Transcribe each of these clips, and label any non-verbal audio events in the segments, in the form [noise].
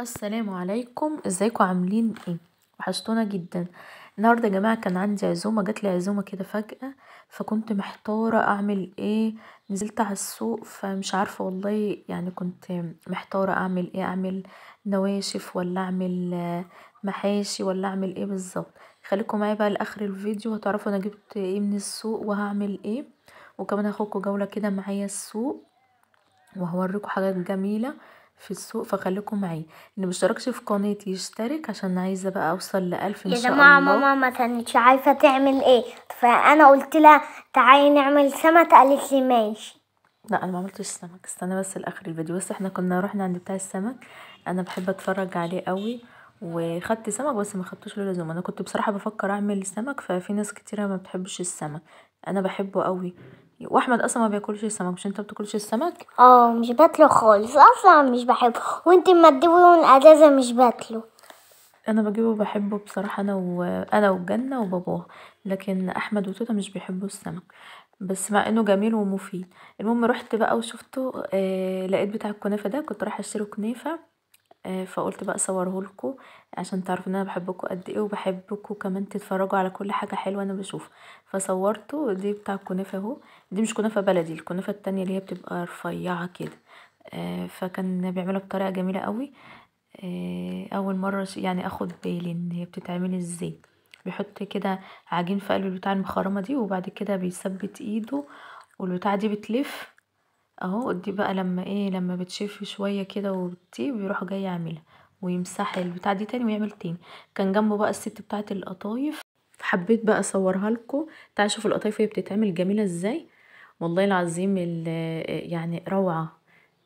السلام عليكم ازيكم عاملين ايه وحشتونا جدا النهارده يا جماعه كان عندي عزومه جات لي عزومه كده فجاه فكنت محتاره اعمل ايه نزلت على السوق فمش عارفه والله يعني كنت محتاره اعمل ايه اعمل نواشف ولا اعمل محاشي ولا اعمل ايه بالظبط خليكم معايا بقى لاخر الفيديو هتعرفوا انا جبت ايه من السوق وهعمل ايه وكمان هاخدكم جوله كده معايا السوق وهوريكم حاجات جميله في السوق فخليكم معايا اللي مشتركش في قناتي يشترك عشان عايزه بقى اوصل لألف ان شاء الله يا جماعه ماما ما كانتش عارفه تعمل ايه فانا قلت لها تعالي نعمل سمك قالت لي ماشي لا انا ما عملتش سمك استنى بس لاخر الفيديو بس احنا كنا رحنا عند بتاع السمك انا بحب اتفرج عليه قوي وخدت سمك بس ما خدتوش لزوم انا كنت بصراحه بفكر اعمل سمك ففي ناس كتيره ما بتحبش السمك انا بحبه قوي واحمد اصلا ما بياكلش السمك مش انت بتاكلش السمك اه مش باكله خالص اصلا مش بحبه وانت ما تجيبه من اجازه مش باكله انا بجيبه بحبه بصراحه انا وانا وجنه وباباه لكن احمد وتوته مش بيحبوا السمك بس مع انه جميل ومفيد المهم رحت بقى وشفته آه لقيت بتاع الكنافه ده كنت رايحه اشتري كنافه آه، فقلت بقى اصوره لكم عشان تعرفوا ان انا بحبكم قد ايه وبحبكم كمان تتفرجوا على كل حاجه حلوه انا بشوفها فصورته دي بتاع الكنافه اهو دي مش كنافه بلدي الكنافه التانية اللي هي بتبقى رفيعه كده آه، فكان بيعملها بطريقه جميله قوي آه، اول مره يعني اخد بالي ان هي بتتعمل ازاي بيحط كده عجين في قلب البتاع المخرمه دي وبعد كده بيثبت ايده والبتاعه دي بتلف اهو دي بقى لما ايه لما بتشف شويه كده وبتطيب بيروح جاي يعملها ويمسح البتاع دي تاني ويعمل تاني كان جنبه بقى الست بتاعه القطايف حبيت بقى اصورها لكم تعالوا شوفوا القطايف وهي بتتعمل جميله ازاي والله العظيم يعني روعه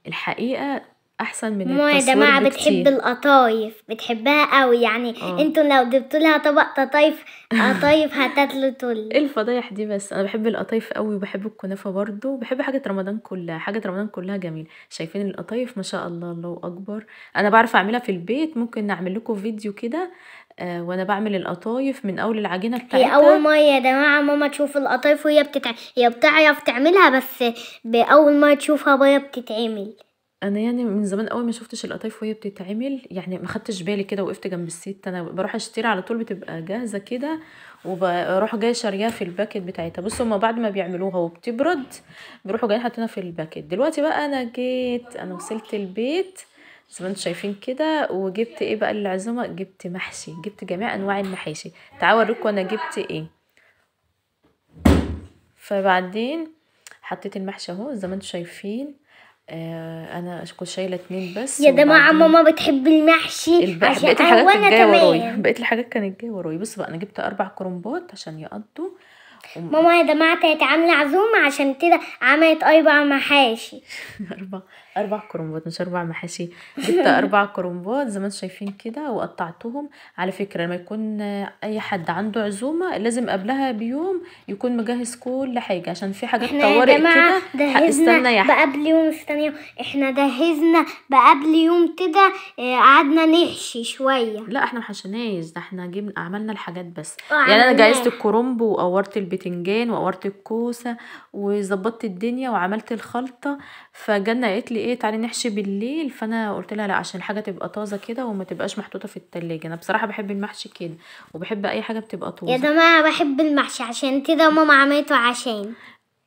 الحقيقه احسن من التصوير ماما يا جماعه بتحب القطايف بتحبها قوي يعني آه. انتوا لو جبتوا لها طبق قطايف قطايف [laughs] طول إيه الفضايح دي بس انا بحب القطايف قوي وبحب الكنافه برضو وبحب حاجه رمضان كلها حاجه رمضان كلها جميله شايفين القطايف ما شاء الله الله اكبر انا بعرف اعملها في البيت ممكن نعمل لكم فيديو كده آه، وانا بعمل القطايف من اول العجينه بتاعتها هي اول ما يا جماعه ماما تشوف القطايف وهي بتتع هي بتعرف تعملها بس باول ما تشوفها وهي بتتعمل انا يعني من زمان قوي ما شفتش القطايف وهي بتتعمل يعني ما خدتش بالي كده وقفت جنب الست انا بروح اشتري على طول بتبقى جاهزه كده وبروح جاي شارياها في الباكت بتاعتها بصوا هما بعد ما بيعملوها وبتبرد بيروحوا جايين حاطينها في الباكت دلوقتي بقى انا جيت انا وصلت البيت زي ما انتم شايفين كده وجبت ايه بقى للعزومه جبت محشي جبت جميع انواع المحاشي تعالوا اوريكم انا جبت ايه فبعدين حطيت المحشي اهو زي ما انتم شايفين آه، انا كنت شايله اتنين بس يا جماعه ماما بتحب المحشي بقيت الحاجات كانت جايه ورايا بقيت الحاجات كانت جايه ورايا بص بقى انا جبت اربع كرومبات عشان يقضوا ماما يا جماعه كانت عامله عزومه عشان كده عملت اربع محاشي [laughs] اربع اربع كرومبات مش اربع محاشي [laughs] جبت اربع كرومبات زي ما انتم شايفين كده وقطعتهم على فكره لما يكون اي حد عنده عزومه لازم قبلها بيوم يكون مجهز كل حاجه عشان في حاجات طوارئ كده استنى يا بقبل يوم استنى يوم احنا جهزنا بقبل يوم كده آه، قعدنا نحشي شويه لا احنا محشنايز ده احنا جبنا عملنا الحاجات بس يعني انا جهزت الكرومب وقورت البتنجان وقورت الكوسه وظبطت الدنيا وعملت الخلطه فجانا قالت لي ايه تعالي نحشي بالليل فانا قلت لها لا عشان الحاجه تبقى طازه كده وما تبقاش محطوطه في التلاجة انا بصراحه بحب المحشي كده وبحب اي حاجه بتبقى طازه يا جماعه بحب المحشي عشان كده ماما عملته عشان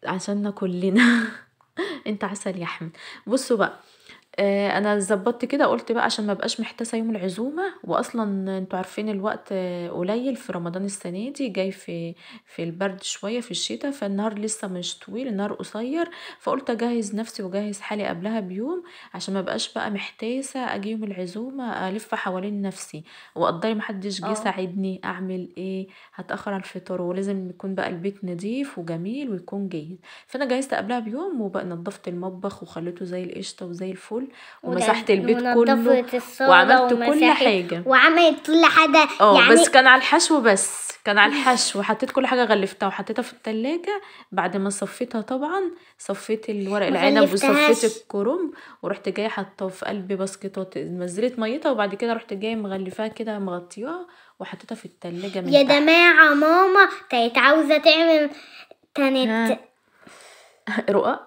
عشاننا كلنا [laughs] انت عسل يا احمد بصوا بقى آه، انا ظبطت كده قلت بقى عشان ما بقاش محتاسه يوم العزومه واصلا انتوا عارفين الوقت قليل في رمضان السنه دي جاي في في البرد شويه في الشتاء فالنهار لسه مش طويل النهار قصير فقلت اجهز نفسي واجهز حالي قبلها بيوم عشان ما بقاش بقى محتاسه اجي يوم العزومه الف حوالين نفسي واقدري ما حدش جه آه. ساعدني اعمل ايه هتاخر على الفطار ولازم يكون بقى البيت نضيف وجميل ويكون جيد فانا جهزت قبلها بيوم وبقى نظفت المطبخ وخليته زي القشطه وزي الفل ومسحت البيت كله وعملت كل حاجه وعملت كل حاجه اه يعني بس كان على الحشو بس كان على الحشو حطيت كل حاجه غلفتها وحطيتها في التلاجة بعد ما صفيتها طبعا صفيت الورق العنب وصفيت الكرنب ورحت جايه حاطاه في قلب باسكتات نزلت ميتها وبعد كده رحت جايه مغلفاها كده مغطياها وحطيتها في التلاجة من يا جماعه ماما كانت عاوزه تعمل كانت رؤى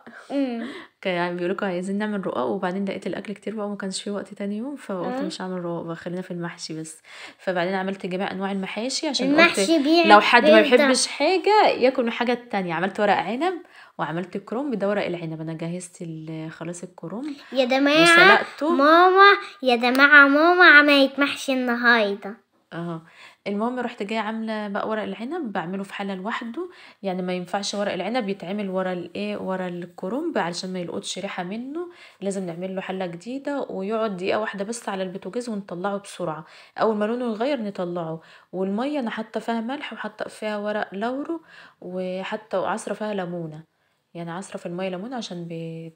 يعني بيقولوا لكم عايزين نعمل رقاق وبعدين لقيت الاكل كتير بقى وما كانش فيه وقت تاني يوم فقلت مش هعمل رقاق خلينا في المحشي بس فبعدين عملت جميع انواع المحاشي عشان قلت لو حد ما بيحبش حاجه ياكل من حاجه تانية عملت ورق عنب وعملت كروم ده ورق العنب انا جهزت خلاص الكروم يا جماعه ماما يا جماعه ماما عملت محشي النهارده اه المهم رحت جايه عامله بقى ورق العنب بعمله في حله لوحده يعني ما ينفعش ورق العنب يتعمل ورا الايه ورا الكرنب علشان ما يلقطش ريحه منه لازم نعمل له حله جديده ويقعد دقيقه واحده بس على البوتاجاز ونطلعه بسرعه اول ما لونه يغير نطلعه والميه انا حاطه فيها ملح وحاطه فيها ورق لورو وحتى وعصره فيها ليمونه يعني عصرة في المية ليمون عشان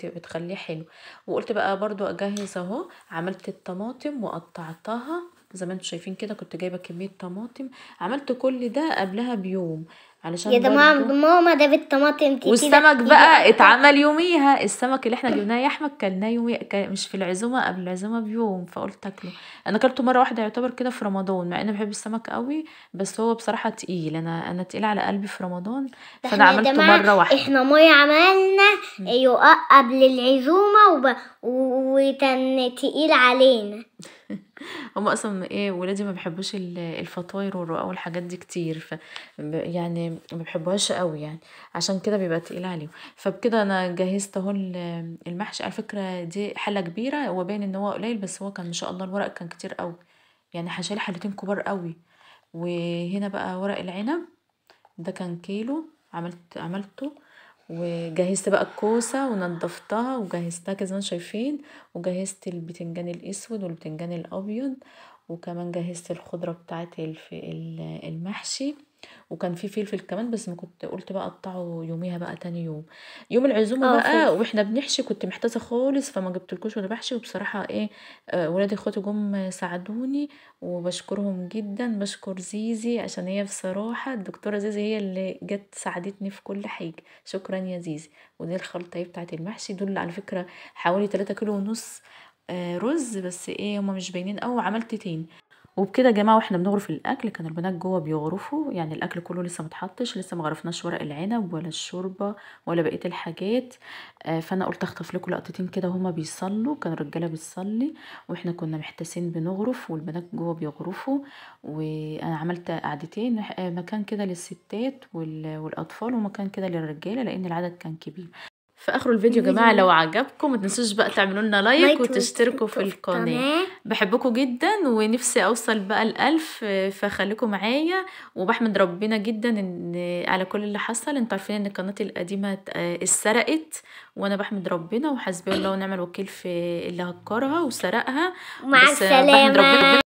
بتخليه حلو وقلت بقى برضو اجهز اهو عملت الطماطم وقطعتها زي ما انتم شايفين كده كنت جايبه كميه طماطم عملت كل ده قبلها بيوم علشان يا ماما ماما ده بالطماطم كتير والسمك بقى اتعمل يوميها السمك اللي احنا جبناه يا احمد كلناه يومي مش في العزومه قبل العزومه بيوم فقلت اكله انا اكلته مره واحده يعتبر كده في رمضان مع اني بحب السمك قوي بس هو بصراحه تقيل انا انا تقيل على قلبي في رمضان فانا عملته مره واحده احنا ميه عملنا يقق قبل العزومه وكان تقيل علينا [laughs] [laughs] هم اصلا ايه ولادي ما بيحبوش الفطاير والرقاق والحاجات دي كتير ف يعني ما بيحبوهاش قوي يعني عشان كده بيبقى تقيل عليهم فبكده انا جهزت اهو المحشي على فكره دي حله كبيره هو باين ان هو قليل بس هو كان ما شاء الله الورق كان كتير قوي يعني حشالي حلتين كبار قوي وهنا بقى ورق العنب ده كان كيلو عملت عملته وجهزت بقى الكوسة ونضفتها وجهزتها كذا زي ما شايفين وجهزت البتنجان الاسود والبتنجان الابيض وكمان جهزت الخضرة بتاعت المحشي وكان في فلفل كمان بس ما كنت قلت بقى اقطعه يوميها بقى تاني يوم يوم العزومه آه، بقى واحنا بنحشي كنت محتاسه خالص فما جبتلكوش وانا بحشي وبصراحه ايه آه، ولاد اخواتي جم ساعدوني وبشكرهم جدا بشكر زيزي عشان هي بصراحه الدكتوره زيزي هي اللي جت ساعدتني في كل حاجه شكرا يا زيزي ودي الخلطه إيه بتاعت المحشي دول على فكره حوالي 3 كيلو ونص آه، رز بس ايه هما مش باينين قوي عملت تاني وبكده يا جماعه واحنا بنغرف الاكل كان البنات جوه بيغرفوا يعني الاكل كله لسه متحطش لسه مغرفناش ورق العنب ولا الشوربه ولا بقيه الحاجات آه، فانا قلت اخطف لكم لقطتين كده وهما بيصلوا كان الرجاله بتصلي واحنا كنا محتاسين بنغرف والبنات جوه بيغرفوا وانا عملت قعدتين آه، مكان كده للستات والاطفال ومكان كده للرجاله لان العدد كان كبير في اخر الفيديو يا جماعه لو عجبكم ما تنسوش بقى تعملوا لنا لايك وتشتركوا في القناه بحبكم جدا ونفسي اوصل بقى الألف فخليكم معايا وبحمد ربنا جدا ان على كل اللي حصل انتوا عارفين ان قناتي القديمه آه، اتسرقت وانا بحمد ربنا وحسبي الله ونعم الوكيل في اللي هكرها وسرقها مع السلامه بحمد ربنا